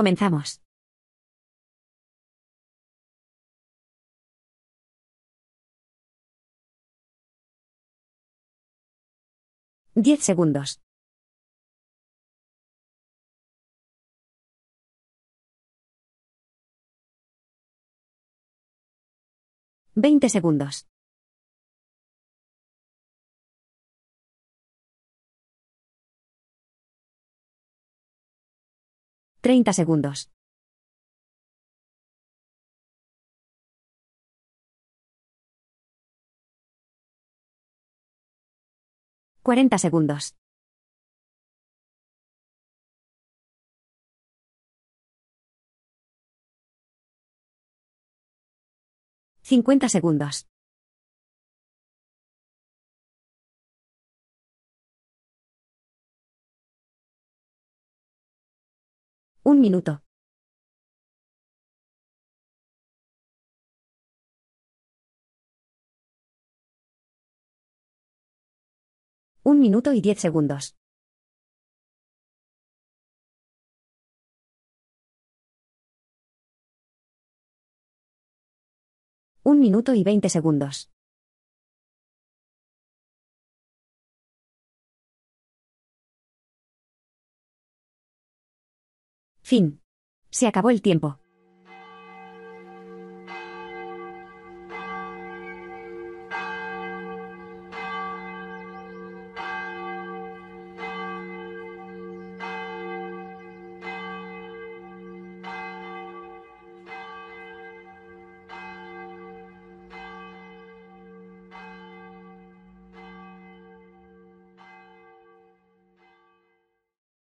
Comenzamos. Diez segundos. Veinte segundos. Treinta segundos. Cuarenta segundos. Cincuenta segundos. Un minuto. Un minuto y diez segundos. Un minuto y veinte segundos. Fin. Se acabó el tiempo.